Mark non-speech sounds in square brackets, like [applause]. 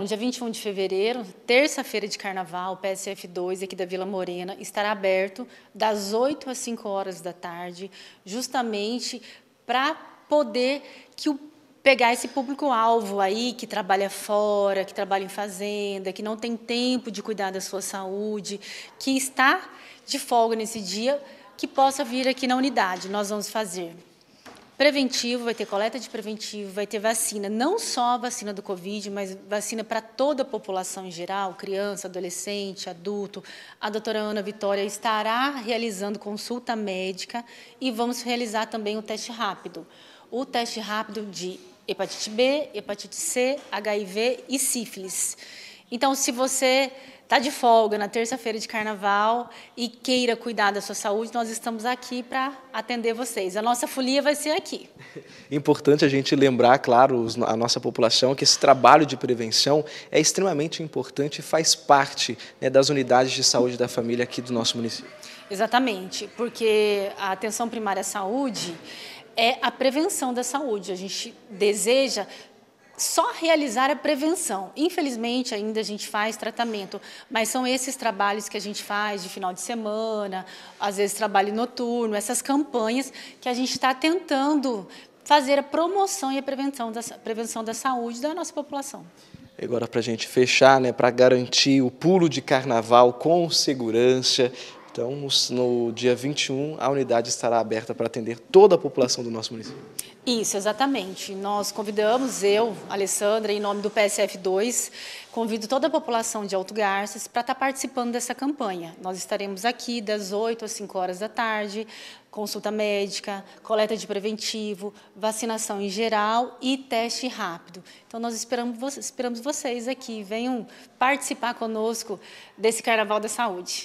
No dia 21 de fevereiro, terça-feira de carnaval, o PSF2 aqui da Vila Morena estará aberto das 8 às 5 horas da tarde, justamente para poder que o pegar esse público-alvo aí que trabalha fora, que trabalha em fazenda, que não tem tempo de cuidar da sua saúde, que está de folga nesse dia, que possa vir aqui na unidade. Nós vamos fazer preventivo, vai ter coleta de preventivo, vai ter vacina, não só a vacina do Covid, mas vacina para toda a população em geral, criança, adolescente, adulto. A doutora Ana Vitória estará realizando consulta médica e vamos realizar também o teste rápido. O teste rápido de hepatite B, hepatite C, HIV e sífilis. Então, se você está de folga na terça-feira de carnaval e queira cuidar da sua saúde, nós estamos aqui para atender vocês. A nossa folia vai ser aqui. [laughs] Importante a gente lembrar, claro, a nossa população que esse trabalho de prevenção é extremamente importante e faz parte né, das unidades de saúde da família aqui do nosso município. Exatamente, porque a atenção primária à saúde é a prevenção da saúde. A gente deseja só realizar a prevenção. Infelizmente, ainda a gente faz tratamento, mas são esses trabalhos que a gente faz de final de semana, às vezes trabalho noturno, essas campanhas que a gente está tentando fazer a promoção e a prevenção da, prevenção da saúde da nossa população. Agora, para a gente fechar, né, para garantir o pulo de carnaval com segurança, então, no, dia 21, a unidade estará aberta para atender toda a população do nosso município. Isso, exatamente. Nós convidamos, eu, Alessandra, em nome do PSF2, convido toda a população de Alto Garças para estar participando dessa campanha. Nós estaremos aqui das 8 às 5 horas da tarde, consulta médica, coleta de preventivo, vacinação em geral e teste rápido. Então, nós esperamos vocês aqui. Venham participar conosco desse Carnaval da Saúde.